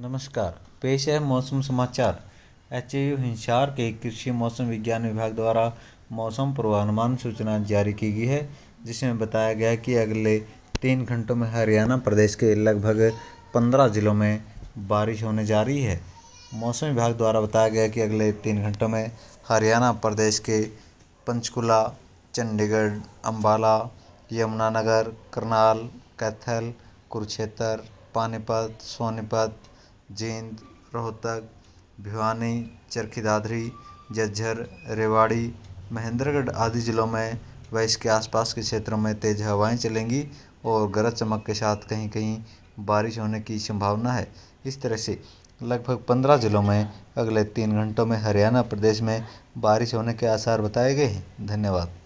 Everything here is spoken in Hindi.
नमस्कार पेश है मौसम समाचार एच यू हिंसार के कृषि मौसम विज्ञान विभाग द्वारा मौसम पूर्वानुमान सूचना जारी की गई है जिसमें बताया गया है कि अगले तीन घंटों में हरियाणा प्रदेश के लगभग पंद्रह जिलों में बारिश होने जा रही है मौसम विभाग द्वारा बताया गया कि अगले तीन घंटों में हरियाणा प्रदेश के पंचकुला चंडीगढ़ अम्बाला यमुनानगर करनाल कैथल कुरुक्षेत्र पानीपत सोनीपत जींद रोहतक भिवानी चरखी दादरी झज्जर रेवाड़ी महेंद्रगढ़ आदि ज़िलों में व इसके आसपास के क्षेत्रों में तेज़ हवाएँ चलेंगी और गरज चमक के साथ कहीं कहीं बारिश होने की संभावना है इस तरह से लगभग पंद्रह ज़िलों में अगले तीन घंटों में हरियाणा प्रदेश में बारिश होने के आसार बताए गए हैं धन्यवाद